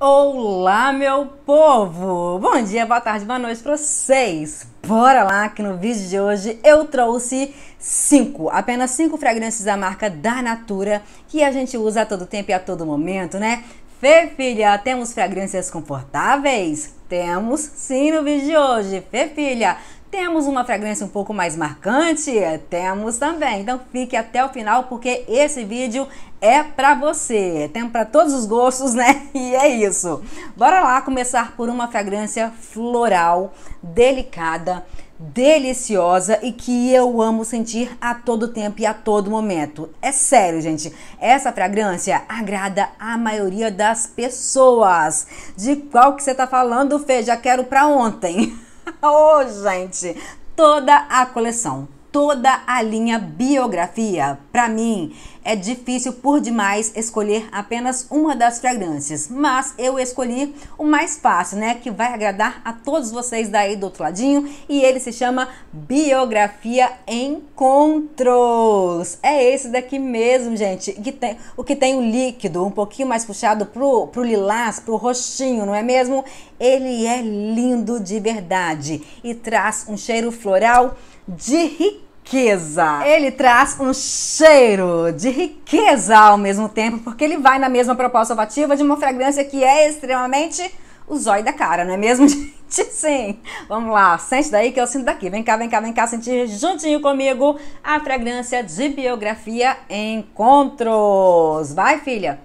Olá, meu povo! Bom dia, boa tarde, boa noite para vocês! Bora lá que no vídeo de hoje eu trouxe cinco, apenas cinco fragrâncias da marca da Natura que a gente usa a todo tempo e a todo momento, né? Fê, filha, temos fragrâncias confortáveis? Temos sim no vídeo de hoje. Fê, filha, temos uma fragrância um pouco mais marcante? Temos também. Então fique até o final porque esse vídeo é para você. É Tem para todos os gostos, né? E é isso. Bora lá começar por uma fragrância floral, delicada, deliciosa e que eu amo sentir a todo tempo e a todo momento. É sério, gente. Essa fragrância agrada a maioria das pessoas. De qual que você tá falando, Fê? Já quero para ontem. oh, gente, toda a coleção toda a linha biografia. Para mim, é difícil por demais escolher apenas uma das fragrâncias, mas eu escolhi o mais fácil, né, que vai agradar a todos vocês daí do outro ladinho, e ele se chama Biografia Encontros. É esse daqui mesmo, gente, que tem o que tem o líquido, um pouquinho mais puxado pro pro lilás, pro roxinho, não é mesmo? Ele é lindo de verdade e traz um cheiro floral de riqueza riqueza. Ele traz um cheiro de riqueza ao mesmo tempo, porque ele vai na mesma proposta ovativa de uma fragrância que é extremamente o zóio da cara, não é mesmo, gente? Sim. Vamos lá, sente daí que eu sinto daqui. Vem cá, vem cá, vem cá, sentir juntinho comigo a fragrância de biografia Encontros. Vai, filha.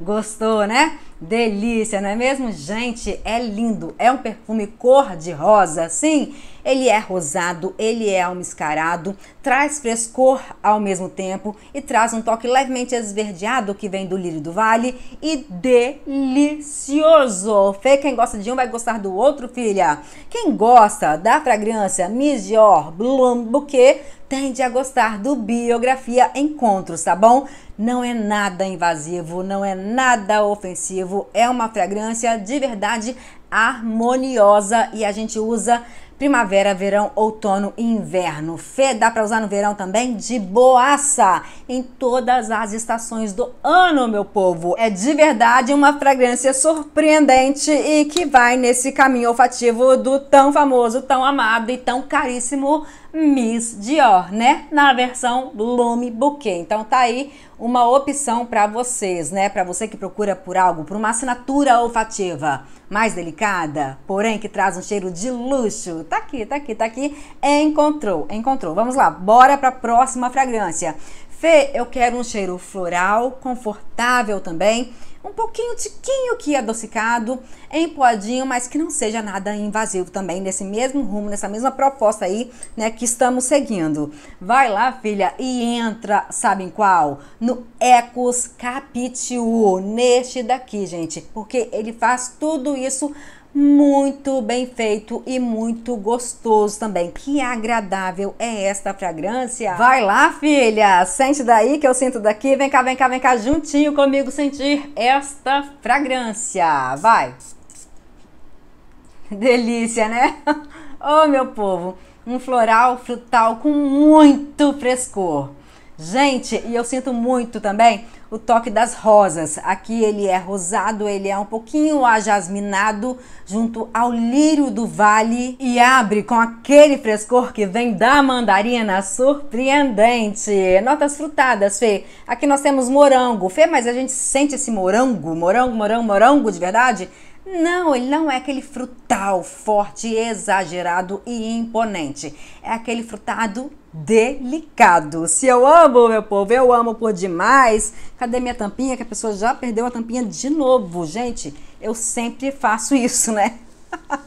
Gostou, né? Delícia, não é mesmo? Gente, é lindo. É um perfume cor de rosa, sim. Ele é rosado, ele é almiscarado, traz frescor ao mesmo tempo e traz um toque levemente esverdeado que vem do lírio do vale e delicioso. Fê, quem gosta de um vai gostar do outro, filha. Quem gosta da fragrância Miss Dior Blum Bouquet tende a gostar do Biografia Encontros, tá bom? Não é nada invasivo, não é nada ofensivo, é uma fragrância de verdade harmoniosa e a gente usa primavera, verão, outono e inverno. Fê dá para usar no verão também de boaça, em todas as estações do ano, meu povo. É de verdade uma fragrância surpreendente e que vai nesse caminho olfativo do tão famoso, tão amado e tão caríssimo Miss Dior, né? Na versão Lume Bouquet. Então tá aí uma opção para vocês, né? Para você que procura por algo, por uma assinatura olfativa mais delicada, porém que traz um cheiro de luxo. Tá aqui, tá aqui, tá aqui. Encontrou, encontrou. Vamos lá, bora para a próxima fragrância. Fê, eu quero um cheiro floral, confortável também um pouquinho tiquinho que adocicado, empoadinho, mas que não seja nada invasivo também, nesse mesmo rumo, nessa mesma proposta aí, né, que estamos seguindo. Vai lá, filha, e entra, sabem qual? No Ecos Capitu neste daqui, gente, porque ele faz tudo isso muito bem feito e muito gostoso também. Que agradável é esta fragrância. Vai lá, filha, sente daí que eu sinto daqui. Vem cá, vem cá, vem cá, juntinho comigo sentir esta fragrância. Vai. Delícia, né? Oh, meu povo, um floral frutal com muito frescor. Gente, e eu sinto muito também o toque das rosas. Aqui ele é rosado, ele é um pouquinho ajasminado junto ao lírio do vale e abre com aquele frescor que vem da mandarina, surpreendente. Notas frutadas, Fê. Aqui nós temos morango. Fê, mas a gente sente esse morango, morango, morango, morango de verdade? Não, ele não é aquele frutal forte, exagerado e imponente. É aquele frutado delicado. Se eu amo, meu povo, eu amo por demais. Cadê minha tampinha? Que a pessoa já perdeu a tampinha de novo. Gente, eu sempre faço isso, né?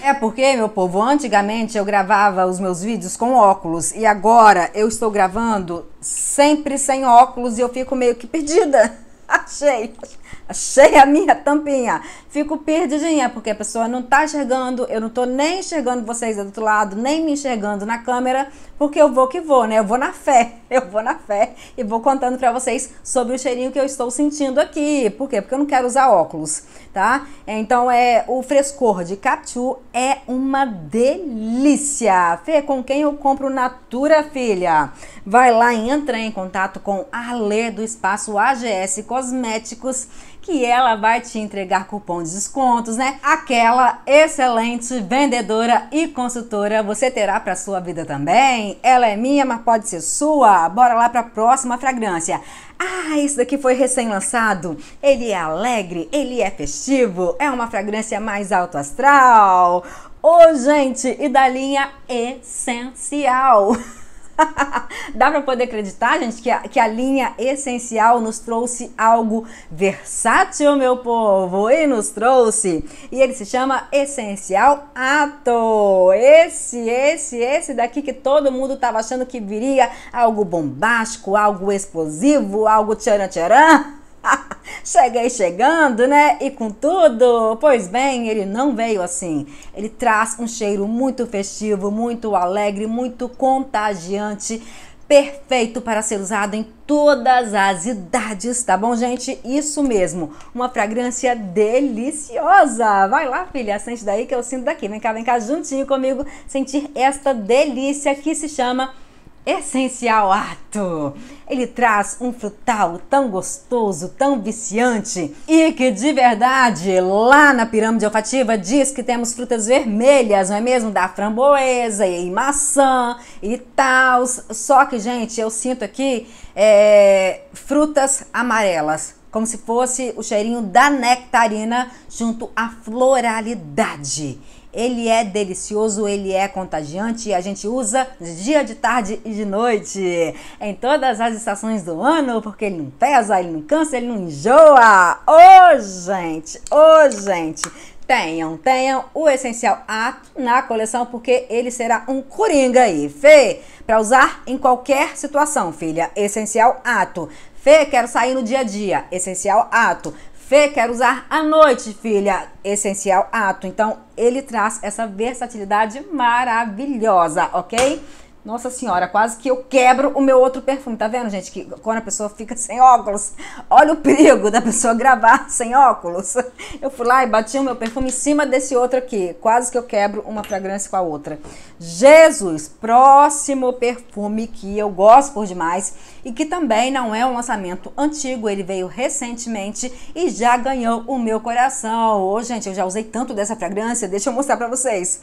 É porque, meu povo, antigamente eu gravava os meus vídeos com óculos e agora eu estou gravando sempre sem óculos e eu fico meio que perdida. Achei. Achei a minha tampinha. Fico perdidinha, porque a pessoa não tá enxergando, eu não tô nem enxergando vocês do outro lado, nem me enxergando na câmera, porque eu vou que vou, né? Eu vou na fé, eu vou na fé e vou contando para vocês sobre o cheirinho que eu estou sentindo aqui. Por quê? Porque eu não quero usar óculos, tá? É, então é o frescor de Cachu é uma delícia. Fê, com quem eu compro Natura, filha? Vai lá e entra em contato com a Lê do Espaço AGS Cosméticos que ela vai te entregar cupom de descontos, né? Aquela excelente vendedora e consultora você terá para sua vida também. Ela é minha, mas pode ser sua. Bora lá para a próxima fragrância. Ah, isso daqui foi recém-lançado. Ele é alegre, ele é festivo, é uma fragrância mais alto astral. Ô, oh, gente, e da linha essencial. Dá para poder acreditar, gente, que a, que a linha essencial nos trouxe algo versátil, meu povo, e nos trouxe. E ele se chama Essencial Ato. Esse, esse, esse daqui que todo mundo tava achando que viria algo bombástico, algo explosivo, algo tcharam tcharam. Cheguei chegando, né? E com tudo. Pois bem, ele não veio assim. Ele traz um cheiro muito festivo, muito alegre, muito contagiante perfeito para ser usado em todas as idades, tá bom, gente? Isso mesmo, uma fragrância deliciosa. Vai lá, filha, sente daí que eu sinto daqui. Vem cá, vem cá juntinho comigo sentir esta delícia que se chama Essencial Ato. Ele traz um frutal tão gostoso, tão viciante e que de verdade lá na pirâmide olfativa diz que temos frutas vermelhas, não é mesmo? Da framboesa e maçã e tal. Só que, gente, eu sinto aqui é, frutas amarelas. Como se fosse o cheirinho da nectarina junto à floralidade. Ele é delicioso, ele é contagiante e a gente usa dia, de tarde e de noite, em todas as estações do ano, porque ele não pesa, ele não cansa, ele não enjoa. Ô, oh, gente! Ô, oh, gente! Tenham, tenham o essencial A na coleção, porque ele será um coringa aí, Fê, para usar em qualquer situação, filha. Essencial ato. Fê, quero sair no dia a dia. Essencial ato. Fê quer usar à noite, filha. Essencial ato. Então, ele traz essa versatilidade maravilhosa, ok? Nossa senhora, quase que eu quebro o meu outro perfume. Tá vendo, gente? Que quando a pessoa fica sem óculos, olha o perigo da pessoa gravar sem óculos. Eu fui lá e bati o meu perfume em cima desse outro aqui. Quase que eu quebro uma fragrância com a outra. Jesus, próximo perfume que eu gosto por demais e que também não é um lançamento antigo, ele veio recentemente e já ganhou o meu coração. Ô, oh, gente, eu já usei tanto dessa fragrância, deixa eu mostrar para vocês.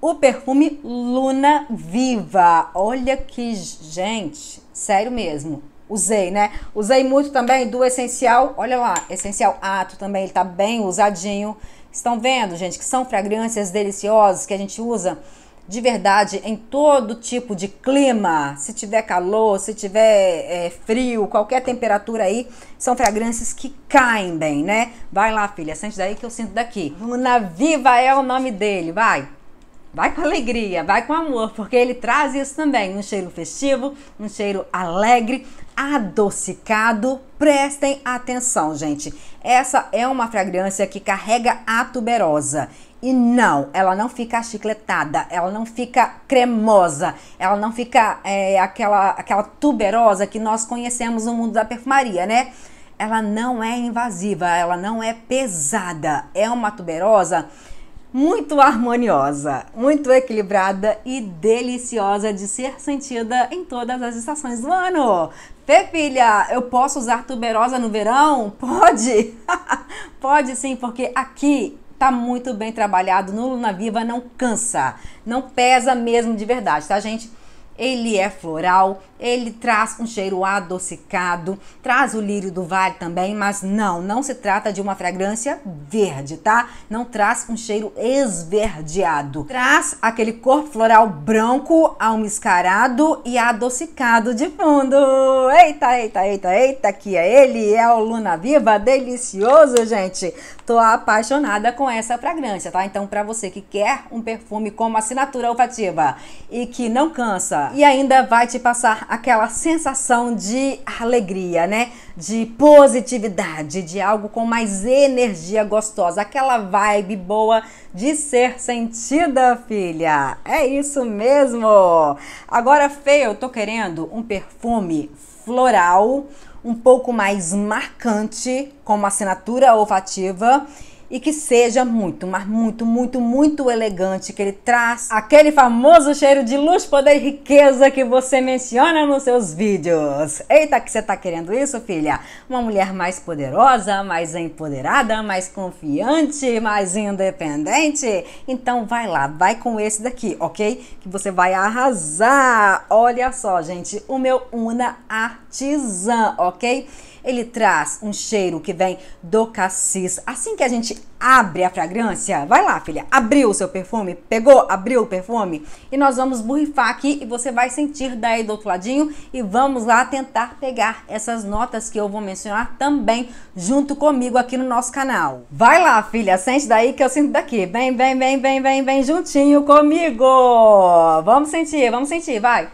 O perfume Luna Viva. Olha que, gente, sério mesmo usei, né? Usei muito também do essencial, olha lá, essencial ato também, ele tá bem usadinho. Estão vendo, gente, que são fragrâncias deliciosas que a gente usa de verdade em todo tipo de clima. Se tiver calor, se tiver é, frio, qualquer temperatura aí, são fragrâncias que caem bem, né? Vai lá, filha, sente daí que eu sinto daqui. Luna Viva é o nome dele, vai! Vai com alegria, vai com amor, porque ele traz isso também, um cheiro festivo, um cheiro alegre, adocicado. Prestem atenção, gente. Essa é uma fragrância que carrega a tuberosa e não, ela não fica chicletada, ela não fica cremosa, ela não fica é, aquela, aquela tuberosa que nós conhecemos no mundo da perfumaria, né? Ela não é invasiva, ela não é pesada, é uma tuberosa muito harmoniosa, muito equilibrada e deliciosa de ser sentida em todas as estações do ano. Fê, filha, eu posso usar tuberosa no verão? Pode! Pode sim, porque aqui tá muito bem trabalhado no Luna Viva, não cansa, não pesa mesmo de verdade, tá, gente? Ele é floral, ele traz um cheiro adocicado, traz o lírio do vale também, mas não, não se trata de uma fragrância verde, tá? Não traz um cheiro esverdeado. Traz aquele corpo floral branco, almiscarado e adocicado de fundo. Eita, eita, eita, eita, que é ele, é o Luna Viva, delicioso, gente. Tô apaixonada com essa fragrância, tá? Então, para você que quer um perfume como assinatura olfativa e que não cansa e ainda vai te passar aquela sensação de alegria, né? De positividade, de algo com mais energia gostosa, aquela vibe boa de ser sentida, filha. É isso mesmo. Agora, Fê, eu tô querendo um perfume floral um pouco mais marcante, como assinatura olfativa, e que seja muito, mas muito, muito, muito elegante, que ele traz aquele famoso cheiro de luz, poder e riqueza que você menciona nos seus vídeos. Eita, que você tá querendo isso, filha? Uma mulher mais poderosa, mais empoderada, mais confiante, mais independente? Então vai lá, vai com esse daqui, ok? Que você vai arrasar. Olha só, gente, o meu Una Artisan, ok? Ele traz um cheiro que vem do cassis. Assim que a gente abre a fragrância, vai lá, filha, abriu o seu perfume, pegou, abriu o perfume e nós vamos borrifar aqui e você vai sentir daí do outro ladinho e vamos lá tentar pegar essas notas que eu vou mencionar também junto comigo aqui no nosso canal. Vai lá, filha, sente daí que eu sinto daqui. Vem, vem, vem, vem, vem, vem juntinho comigo. Vamos sentir, vamos sentir, vai.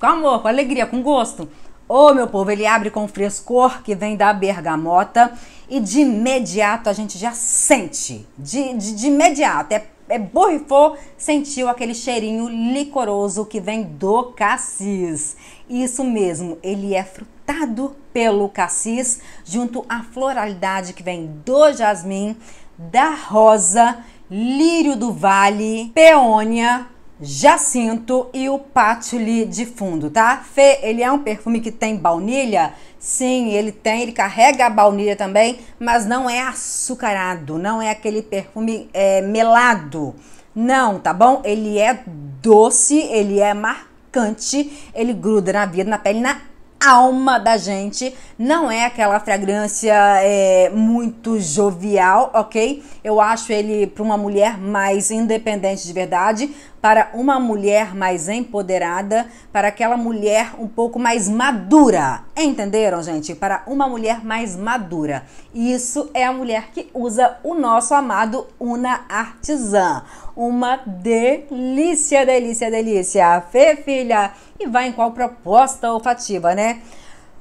Com amor, com alegria, com gosto. Ô oh, meu povo, ele abre com frescor que vem da bergamota e de imediato a gente já sente, de, de, de imediato, é, é borrifou, sentiu aquele cheirinho licoroso que vem do cassis. Isso mesmo, ele é frutado pelo cassis, junto à floralidade que vem do jasmim, da rosa, lírio do vale, peônia, Jacinto e o Patchouli de fundo, tá? Fê, ele é um perfume que tem baunilha? Sim, ele tem, ele carrega a baunilha também, mas não é açucarado, não é aquele perfume é, melado. Não, tá bom? Ele é doce, ele é marcante, ele gruda na vida, na pele, na alma da gente, não é aquela fragrância é, muito jovial, ok? Eu acho ele para uma mulher mais independente de verdade, para uma mulher mais empoderada, para aquela mulher um pouco mais madura. Entenderam, gente? Para uma mulher mais madura. Isso é a mulher que usa o nosso amado Una Artisan. Uma delícia, delícia, delícia. Fê, filha! E vai em qual proposta olfativa, né?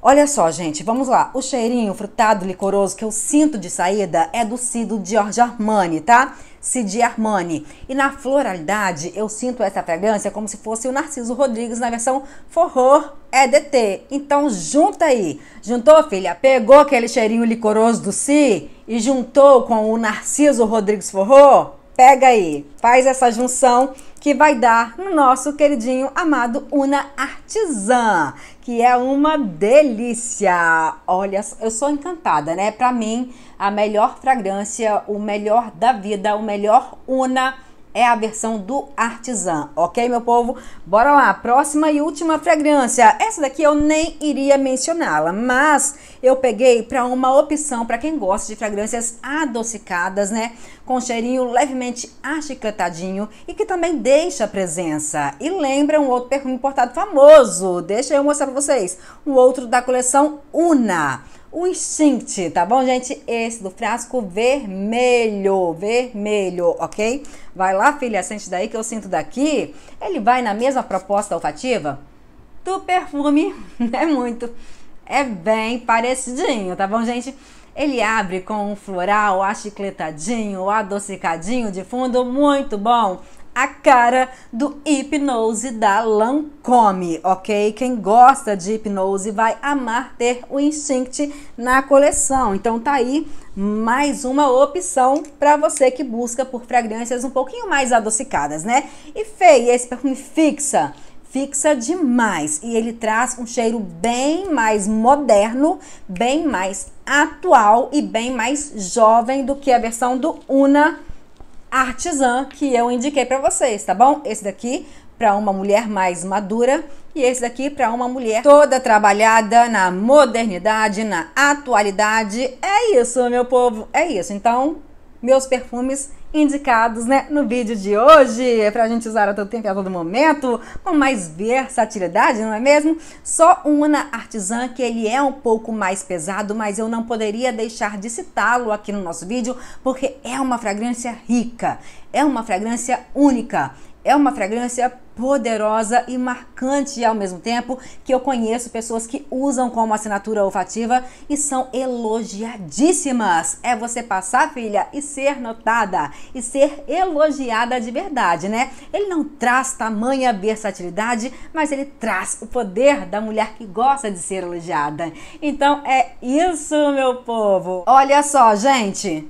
Olha só, gente, vamos lá. O cheirinho frutado, licoroso que eu sinto de saída é do Cido Giorgio Armani, tá? Cid Armani. E na floralidade, eu sinto essa fragrância como se fosse o Narciso Rodrigues na versão forró EDT. Então junta aí. Juntou, filha? Pegou aquele cheirinho licoroso do Si e juntou com o Narciso Rodrigues forró? Pega aí. Faz essa junção que vai dar no nosso queridinho amado Una Artisan que é uma delícia. Olha, eu sou encantada, né? Para mim, a melhor fragrância, o melhor da vida, o melhor una é a versão do Artisan, ok, meu povo? Bora lá, próxima e última fragrância. Essa daqui eu nem iria mencioná-la, mas eu peguei para uma opção para quem gosta de fragrâncias adocicadas, né? Com cheirinho levemente achicletadinho e que também deixa presença. E lembra um outro perfume importado famoso. Deixa eu mostrar para vocês. Um outro da coleção Una o Instinct, tá bom, gente? Esse do frasco vermelho, vermelho, ok? Vai lá, filha, sente daí que eu sinto daqui. Ele vai na mesma proposta olfativa do perfume, é muito, é bem parecidinho, tá bom, gente? Ele abre com um floral achicletadinho, adocicadinho de fundo, muito bom a cara do hipnose da Lancome, ok? Quem gosta de hipnose vai amar ter o Instinct na coleção. Então tá aí mais uma opção para você que busca por fragrâncias um pouquinho mais adocicadas, né? E feio esse perfume fixa fixa demais e ele traz um cheiro bem mais moderno, bem mais atual e bem mais jovem do que a versão do Una artesã que eu indiquei para vocês, tá bom? Esse daqui para uma mulher mais madura e esse daqui para uma mulher toda trabalhada na modernidade, na atualidade. É isso, meu povo, é isso. Então, meus perfumes indicados, né, no vídeo de hoje. É pra gente usar a todo tempo e a todo momento, com mais versatilidade, não é mesmo? Só uma na Artisan, que ele é um pouco mais pesado, mas eu não poderia deixar de citá-lo aqui no nosso vídeo, porque é uma fragrância rica, é uma fragrância única é uma fragrância poderosa e marcante ao mesmo tempo, que eu conheço pessoas que usam como assinatura olfativa e são elogiadíssimas. É você passar, filha, e ser notada e ser elogiada de verdade, né? Ele não traz tamanha versatilidade, mas ele traz o poder da mulher que gosta de ser elogiada. Então é isso, meu povo. Olha só, gente,